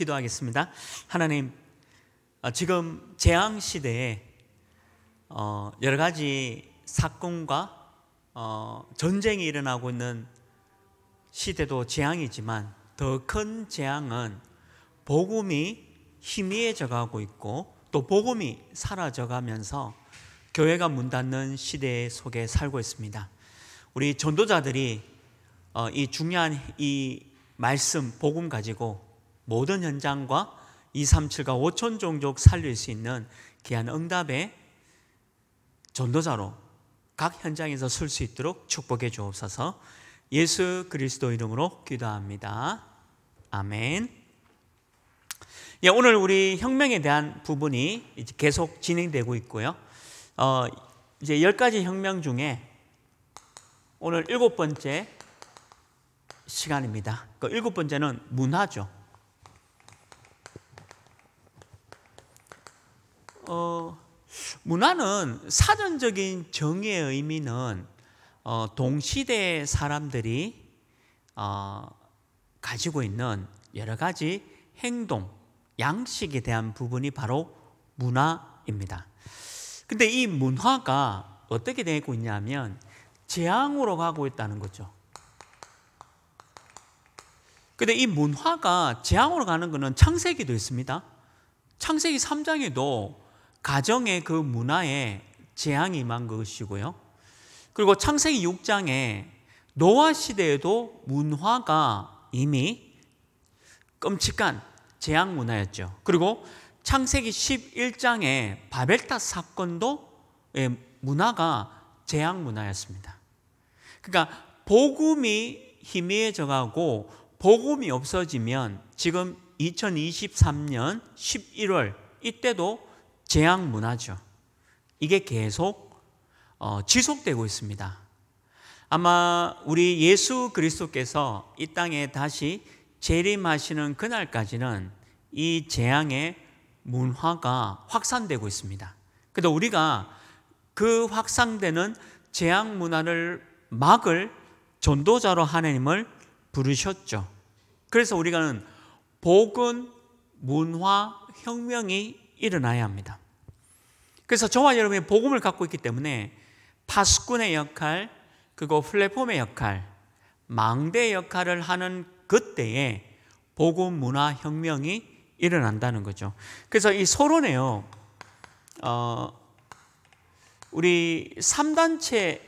기도하겠습니다. 하나님, 어, 지금 재앙 시대에 어, 여러 가지 사건과 어, 전쟁이 일어나고 있는 시대도 재앙이지만 더 큰 재앙은 복음이 희미해져 가고 있고 또 복음이 사라져 가면서 교회가 문 닫는 시대 속에 살고 있습니다. 우리 전도자들이 이 중요한 이 말씀 복음 가지고 모든 현장과 237과 5천 종족 살릴 수 있는 귀한 응답의 전도자로 각 현장에서 설 수 있도록 축복해 주옵소서 예수 그리스도 이름으로 기도합니다. 아멘. 예, 오늘 우리 혁명에 대한 부분이 이제 계속 진행되고 있고요. 어, 이제 열 가지 혁명 중에 오늘 일곱 번째 시간입니다. 그 일곱 번째는 문화죠. 어, 문화는 사전적인 정의의 의미는 어, 동시대 사람들이 어, 가지고 있는 여러 가지 행동, 양식에 대한 부분이 바로 문화입니다. 근데 이 문화가 어떻게 되고 있냐면 재앙으로 가고 있다는 거죠. 근데 이 문화가 재앙으로 가는 것은 창세기도 있습니다. 창세기 3장에도 가정의 그 문화에 재앙이 임한 것이고요. 그리고 창세기 6장에 노아 시대에도 문화가 이미 끔찍한 재앙 문화였죠. 그리고 창세기 11장의 바벨탑 사건도 예, 문화가 재앙 문화였습니다. 그러니까 복음이 희미해져 가고 복음이 없어지면 지금 2023년 11월 이때도 재앙 문화죠. 이게 계속 어, 지속되고 있습니다. 아마 우리 예수 그리스도께서 이 땅에 다시 재림하시는 그날까지는 이 재앙의 문화가 확산되고 있습니다. 그런데 우리가 그 확산되는 재앙 문화를 막을 전도자로 하나님을 부르셨죠. 그래서 우리가는 복음 문화 혁명이 일어나야 합니다. 그래서 저와 여러분이 복음을 갖고 있기 때문에 파수꾼의 역할, 그리고 플랫폼의 역할, 망대의 역할을 하는 그때에 복음 문화 혁명이 일어난다는 거죠. 그래서 이 서론에요. 어, 우리 3단체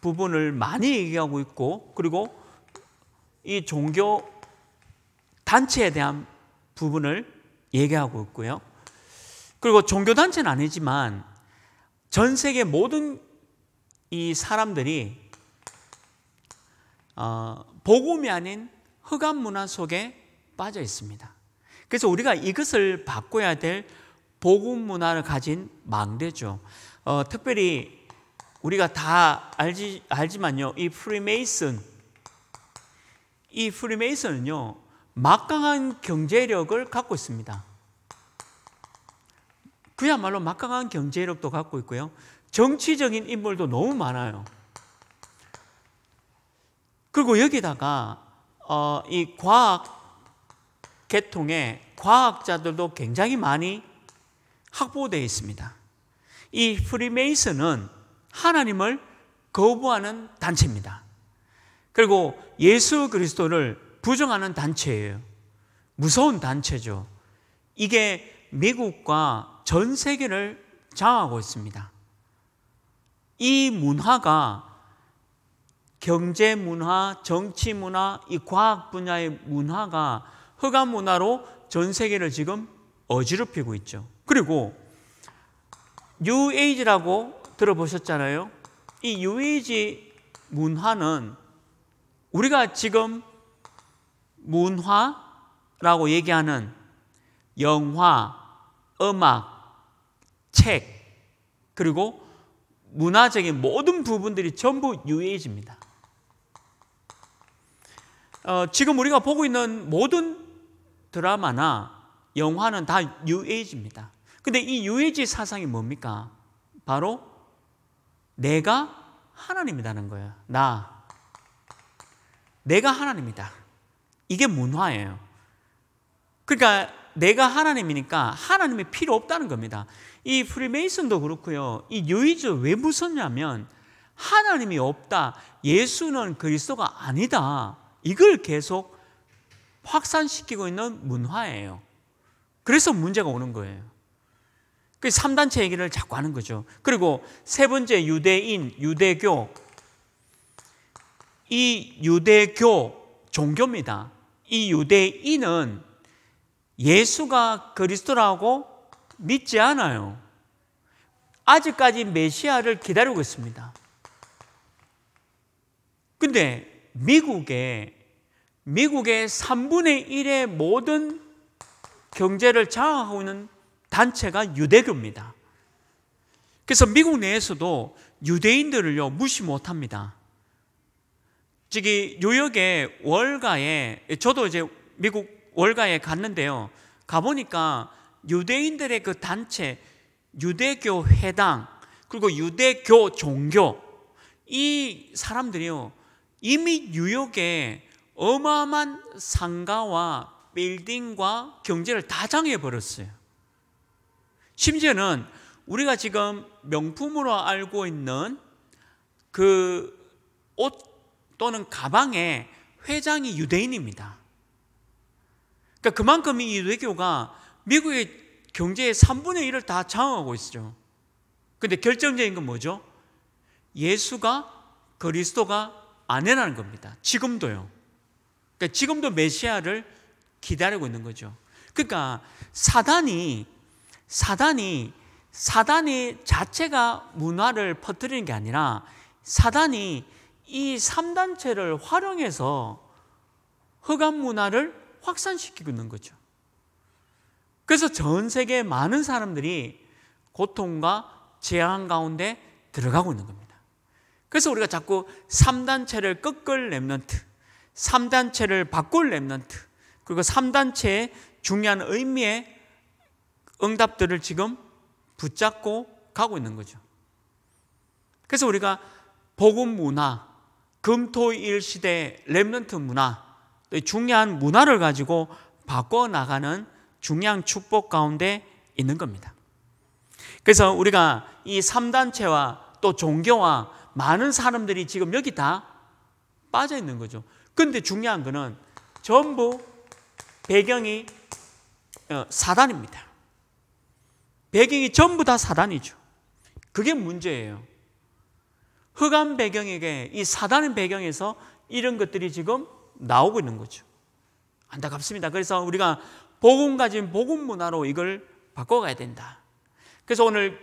부분을 많이 얘기하고 있고 그리고 이 종교 단체에 대한 부분을 얘기하고 있고요. 그리고 종교단체는 아니지만 전 세계 모든 이 사람들이 어, 복음이 아닌 흑암 문화 속에 빠져 있습니다. 그래서 우리가 이것을 바꿔야 될 복음 문화를 가진 망대죠. 어, 특별히 우리가 다 알지, 알지만요, 이 프리메이슨, 이 프리메이슨은요, 막강한 경제력을 갖고 있습니다. 그야말로 막강한 경제력도 갖고 있고요. 정치적인 인물도 너무 많아요. 그리고 여기다가 어, 이 과학 계통의 과학자들도 굉장히 많이 확보되어 있습니다. 이 프리메이슨은 하나님을 거부하는 단체입니다. 그리고 예수 그리스도를 부정하는 단체예요. 무서운 단체죠. 이게 미국과 전 세계를 장하고 있습니다. 이 문화가 경제 문화, 정치 문화, 이 과학 분야의 문화가 흑암 문화로 전 세계를 지금 어지럽히고 있죠. 그리고 뉴에이지라고 들어보셨잖아요. 이 뉴에이지 문화는 우리가 지금 문화라고 얘기하는 영화, 음악, 책, 그리고 문화적인 모든 부분들이 전부 뉴에이지입니다. 어, 지금 우리가 보고 있는 모든 드라마나 영화는 다뉴에이니다 근데 이뉴에지 사상이 뭡니까? 바로 내가 하나님이라는 거예요. 나. 내가 하나님이다. 이게 문화예요. 그러니까 내가 하나님이니까 하나님이 필요 없다는 겁니다. 이 프리메이슨도 그렇고요. 이 유의주 왜 무섭냐면 하나님이 없다. 예수는 그리스도가 아니다. 이걸 계속 확산시키고 있는 문화예요. 그래서 문제가 오는 거예요. 그 3단체 얘기를 자꾸 하는 거죠. 그리고 세 번째 유대인, 유대교. 이 유대교 종교입니다. 이 유대인은 예수가 그리스도라고 믿지 않아요. 아직까지 메시아를 기다리고 있습니다. 근데 미국에 미국의 3분의 1의 모든 경제를 장악하고 있는 단체가 유대교입니다. 그래서 미국 내에서도 유대인들을요 무시 못합니다. 저기 뉴욕의 월가에 저도 이제 미국 월가에 갔는데요. 가보니까 유대인들의 그 단체 유대교 회당 그리고 유대교 종교 이 사람들이요 이미 뉴욕에 어마어마한 상가와 빌딩과 경제를 다 장해 버렸어요. 심지어는 우리가 지금 명품으로 알고 있는 그옷 또는 가방에 회장이 유대인입니다. 그러니까 그만큼 이 유대교가 미국의 경제의 3분의 1을 다 장악하고 있죠. 근데 결정적인 건 뭐죠? 예수가 그리스도가 아내라는 겁니다. 지금도요. 그러니까 지금도 메시아를 기다리고 있는 거죠. 그러니까 사단이 사단이 사단이 자체가 문화를 퍼뜨리는 게 아니라 사단이 이 3단체를 활용해서 흑암 문화를 확산시키고 있는 거죠. 그래서 전 세계 많은 사람들이 고통과 재앙 가운데 들어가고 있는 겁니다. 그래서 우리가 자꾸 3단체를 꺾을 랩넌트, 3단체를 바꿀 랩넌트, 그리고 3단체의 중요한 의미의 응답들을 지금 붙잡고 가고 있는 거죠. 그래서 우리가 복음 문화, 금토일 시대 렘런트 문화, 중요한 문화를 가지고 바꿔 나가는 중요한 축복 가운데 있는 겁니다. 그래서 우리가 이 3단체와 또 종교와 많은 사람들이 지금 여기 다 빠져 있는 거죠. 근데 중요한 거는 전부 배경이 어, 사단입니다. 배경이 전부 다 사단이죠. 그게 문제예요. 흑암 배경에게 이 사단의 배경에서 이런 것들이 지금 나오고 있는 거죠. 안타깝습니다. 그래서 우리가 복음 가진 복음 문화로 이걸 바꿔가야 된다. 그래서 오늘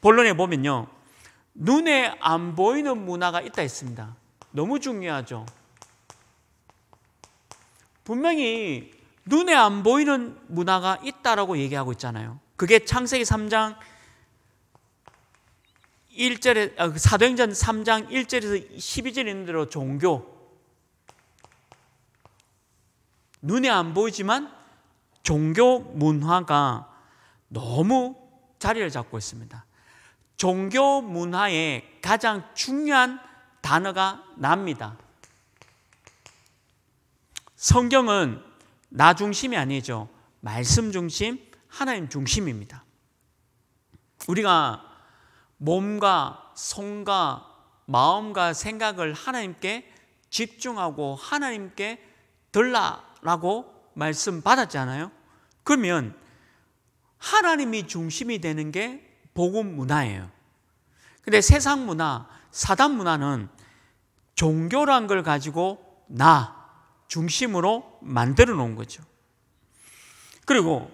본론에 보면요. 눈에 안 보이는 문화가 있다 했습니다. 너무 중요하죠. 분명히 눈에 안 보이는 문화가 있다라고 얘기하고 있잖아요. 그게 창세기 3장 1절에 아, 그 사도행전 3장 1절에서 12절에 있는 대로 종교 눈에 안 보이지만 종교 문화가 너무 자리를 잡고 있습니다. 종교 문화의 가장 중요한 단어가 납니다. 성경은 나 중심이 아니죠. 말씀 중심, 하나님 중심입니다. 우리가 몸과 손과 마음과 생각을 하나님께 집중하고 하나님께 들라라고 말씀 받았잖아요. 그러면 하나님이 중심이 되는 게 복음 문화예요. 근데 세상 문화, 사단 문화는 종교란 걸 가지고 나 중심으로 만들어 놓은 거죠. 그리고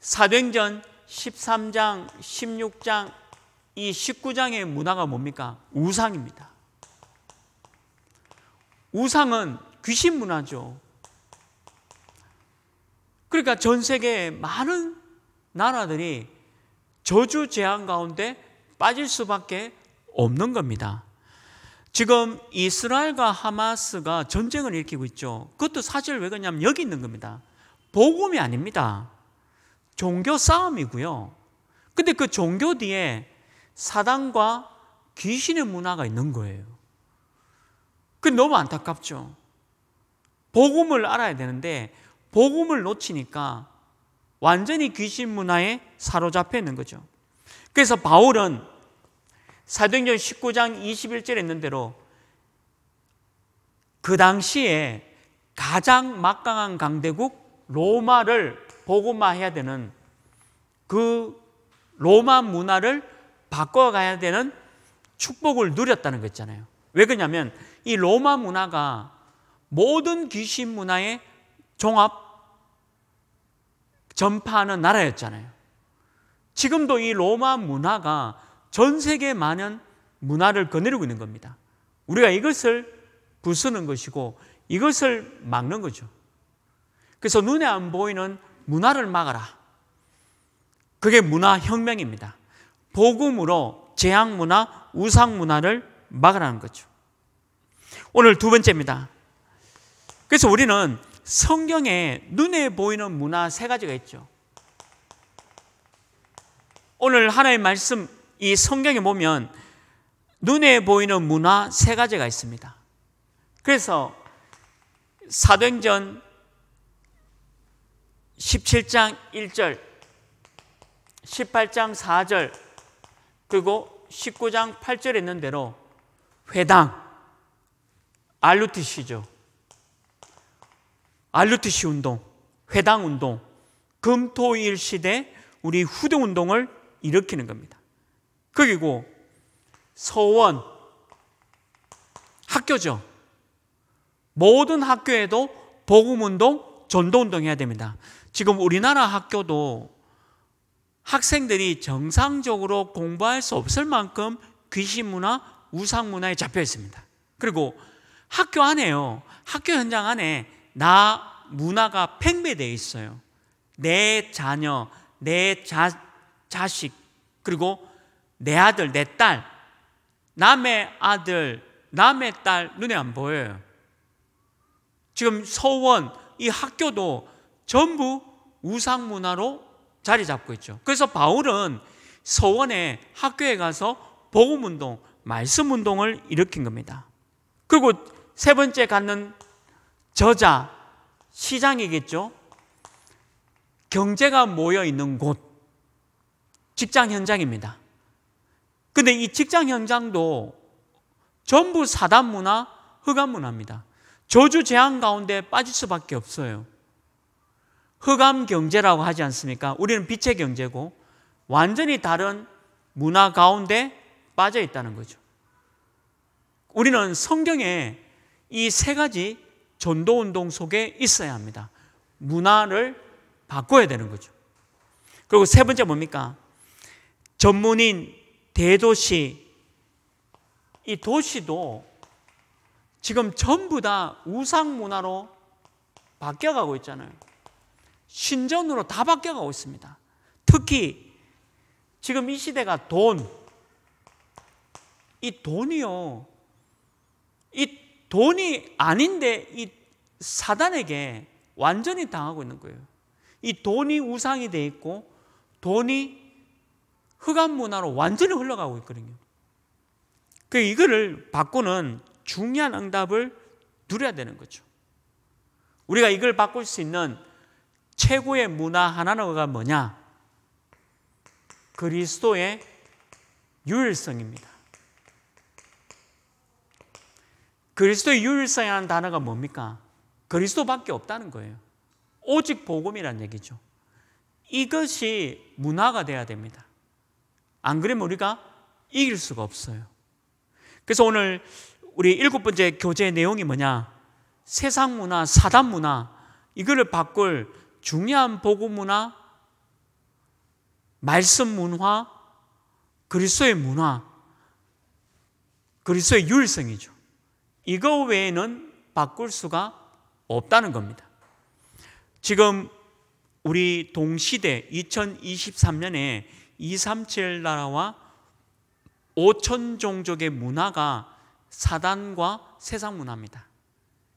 사도행전 13장, 16장, 이 19장의 문화가 뭡니까? 우상입니다. 우상은 귀신 문화죠. 그러니까 전 세계의 많은 나라들이 저주 제한 가운데 빠질 수밖에 없는 겁니다. 지금 이스라엘과 하마스가 전쟁을 일으키고 있죠. 그것도 사실 왜 그러냐면 여기 있는 겁니다. 복음이 아닙니다. 종교 싸움이고요. 근데 그 종교 뒤에 사단과 귀신의 문화가 있는 거예요. 그 너무 안타깝죠. 복음을 알아야 되는데 복음을 놓치니까 완전히 귀신 문화에 사로잡혀 있는 거죠. 그래서 바울은 사도행전 19장 21절에 있는 대로 그 당시에 가장 막강한 강대국 로마를 복음화해야 되는 그 로마 문화를 바꿔가야 되는 축복을 누렸다는 거 있잖아요. 왜 그러냐면 이 로마 문화가 모든 귀신 문화의 종합 전파하는 나라였잖아요. 지금도 이 로마 문화가 전 세계 많은 문화를 거느리고 있는 겁니다. 우리가 이것을 부수는 것이고 이것을 막는 거죠. 그래서 눈에 안 보이는 문화를 막아라. 그게 문화 혁명입니다. 복음으로 재앙 문화, 우상 문화를 막으라는 거죠. 오늘 두 번째입니다. 그래서 우리는 성경에 눈에 보이는 문화 세 가지가 있죠. 오늘 하나의 말씀 이 성경에 보면 눈에 보이는 문화 세 가지가 있습니다. 그래서 사도행전 17장 1절, 18장 4절, 그리고 19장 8절에 있는 대로 회당, 알루티시죠. 알루티시 운동, 회당 운동, 금토일 시대 우리 후대 운동을 일으키는 겁니다. 그리고 서원, 학교죠. 모든 학교에도 복음운동, 전도운동 해야 됩니다. 지금 우리나라 학교도 학생들이 정상적으로 공부할 수 없을 만큼 귀신 문화, 우상 문화에 잡혀 있습니다. 그리고 학교 안에요. 학교 현장 안에 나 문화가 팽배되어 있어요. 내 자녀, 내 자, 자식, 그리고 내 아들, 내 딸, 남의 아들, 남의 딸 눈에 안 보여요. 지금 서원, 이 학교도 전부 우상 문화로 자리 잡고 있죠. 그래서 바울은 서원에 학교에 가서 복음 운동, 말씀 운동을 일으킨 겁니다. 그리고 세 번째 갖는 저자 시장이겠죠. 경제가 모여 있는 곳 직장 현장입니다. 근데 이 직장 현장도 전부 사단 문화, 흑암 문화입니다. 저주 제한 가운데 빠질 수밖에 없어요. 흑암 경제라고 하지 않습니까? 우리는 빛의 경제고 완전히 다른 문화 가운데 빠져 있다는 거죠. 우리는 성경에 이 세 가지 전도 운동 속에 있어야 합니다. 문화를 바꿔야 되는 거죠. 그리고 세 번째 뭡니까? 전문인, 대도시, 이 도시도 지금 전부 다 우상 문화로 바뀌어가고 있잖아요. 신전으로 다 바뀌어가고 있습니다. 특히 지금 이 시대가 돈, 이 돈이요. 이 돈이 아닌데 이 사단에게 완전히 당하고 있는 거예요. 이 돈이 우상이 돼 있고 돈이 흑암 문화로 완전히 흘러가고 있거든요. 그 이거를 바꾸는 중요한 응답을 누려야 되는 거죠. 우리가 이걸 바꿀 수 있는 최고의 문화 하나가 뭐냐? 그리스도의 유일성입니다. 그리스도의 유일성이라는 단어가 뭡니까? 그리스도밖에 없다는 거예요. 오직 복음이란 얘기죠. 이것이 문화가 돼야 됩니다. 안 그러면 우리가 이길 수가 없어요. 그래서 오늘 우리 일곱 번째 교재의 내용이 뭐냐? 세상 문화, 사단 문화, 이거를 바꿀 중요한 보고 문화, 말씀 문화, 그리스도의 문화, 그리스도의 율성이죠. 이거 외에는 바꿀 수가 없다는 겁니다. 지금 우리 동시대 2023년에 237 나라와 5천 종족의 문화가 사단과 세상 문화입니다.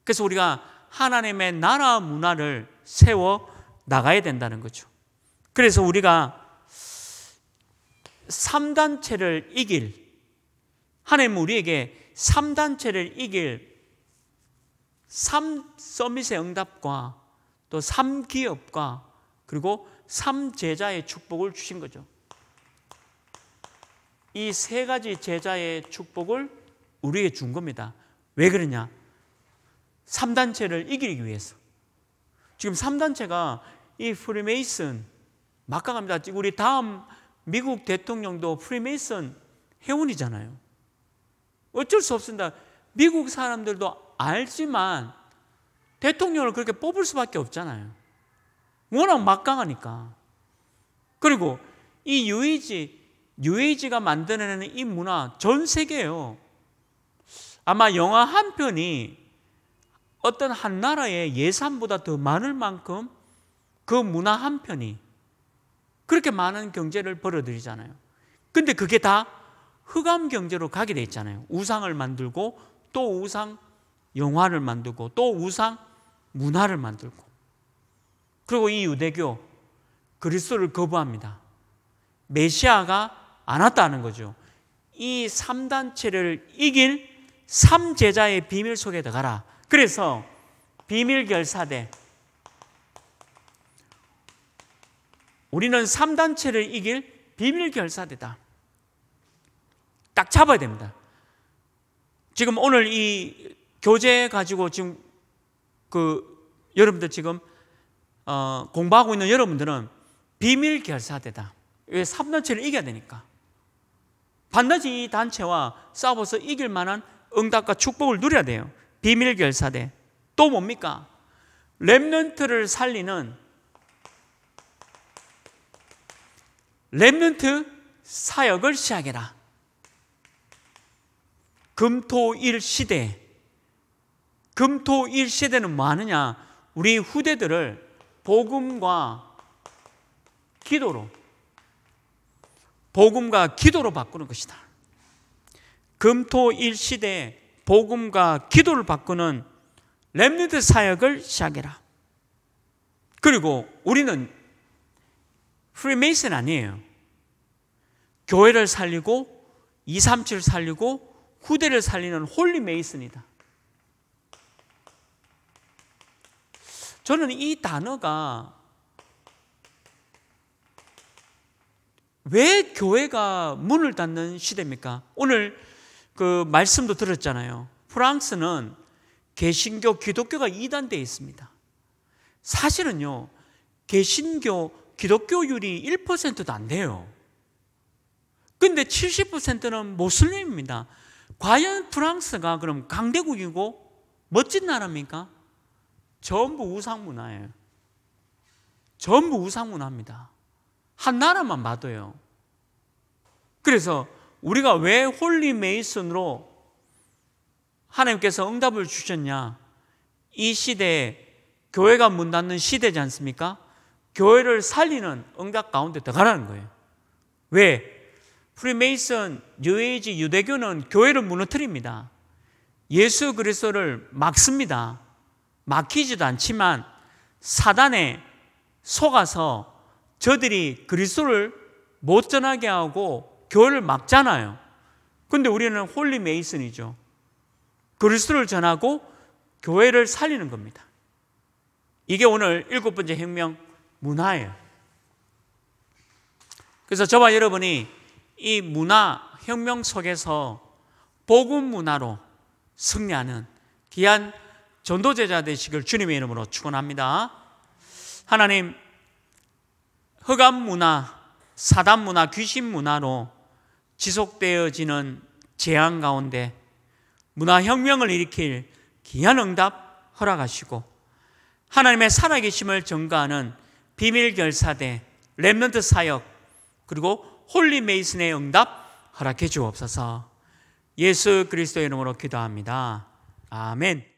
그래서 우리가 하나님의 나라 문화를 세워 나가야 된다는 거죠. 그래서 우리가 3단체를 이길, 하나님 우리에게 3단체를 이길 3 서밋의 응답과 또 3기업과 그리고 3제자의 축복을 주신 거죠. 이 세 가지 제자의 축복을 우리에게 준 겁니다. 왜 그러냐? 3단체를 이기기 위해서. 지금 3단체가 이 프리메이슨 막강합니다. 우리 다음 미국 대통령도 프리메이슨 회원이잖아요. 어쩔 수 없습니다. 미국 사람들도 알지만 대통령을 그렇게 뽑을 수밖에 없잖아요. 워낙 막강하니까. 그리고 이 유이지, 유이지가 만들어내는 이 문화 전 세계예요. 아마 영화 한 편이 어떤 한 나라의 예산보다 더 많을 만큼 그 문화 한 편이 그렇게 많은 경제를 벌어들이잖아요. 근데 그게 다 흑암 경제로 가게 돼 있잖아요. 우상을 만들고 또 우상 영화를 만들고 또 우상 문화를 만들고 그리고 이 유대교 그리스도를 거부합니다. 메시아가 안 왔다는 거죠. 이 3단체를 이길 3제자의 비밀 속에 들어가라. 그래서 비밀 결사대 우리는 3단체를 이길 비밀 결사대다. 딱 잡아야 됩니다. 지금 오늘 이 교재 가지고 지금 그 여러분들 지금 어 공부하고 있는 여러분들은 비밀 결사대다. 왜 3단체를 이겨야 되니까. 반드시 이 단체와 싸워서 이길 만한 응답과 축복을 누려야 돼요. 비밀 결사대. 또 뭡니까? 랩넌트를 살리는 랩넌트 사역을 시작해라. 금토일 시대. 금토일 시대는 뭐 하느냐? 우리 후대들을 복음과 기도로 복음과 기도로 바꾸는 것이다. 금토일 시대에 복음과 기도를 바꾸는 렘리드 사역을 시작해라. 그리고 우리는 프리메이슨 아니에요. 교회를 살리고 237 살리고 후대를 살리는 홀리 메이슨이다. 저는 이 단어가 왜 교회가 문을 닫는 시대입니까? 오늘 그 말씀도 들었잖아요. 프랑스는 개신교 기독교가 이단되어 있습니다. 사실은요. 개신교 기독교율이 1%도 안 돼요. 근데 70%는 모슬림입니다. 과연 프랑스가 그럼 강대국이고 멋진 나라입니까? 전부 우상 문화예요. 전부 우상 문화입니다. 한 나라만 봐도요. 그래서 우리가 왜 홀리 메이슨으로 하나님께서 응답을 주셨냐? 이 시대에 교회가 문 닫는 시대지 않습니까? 교회를 살리는 응답 가운데 들어가라는 거예요. 왜? 프리메이슨, 뉴에이지, 유대교는 교회를 무너뜨립니다. 예수 그리스도를 막습니다. 막히지도 않지만 사단에 속아서 저들이 그리스도를 못 전하게 하고 교회를 막잖아요. 근데 우리는 홀리 메이슨이죠. 그리스도를 전하고 교회를 살리는 겁니다. 이게 오늘 일곱 번째 혁명 문화예요. 그래서 저와 여러분이 이 문화 혁명 속에서 복음 문화로 승리하는 귀한 전도제자 되시길 주님의 이름으로 축원합니다. 하나님 허감 문화, 사단 문화, 귀신 문화로 지속되어지는 재앙 가운데 문화혁명을 일으킬 귀한 응답 허락하시고 하나님의 살아계심을 증가하는 비밀결사대 랩런트 사역 그리고 홀리메이슨의 응답 허락해 주옵소서 예수 그리스도의 이름으로 기도합니다. 아멘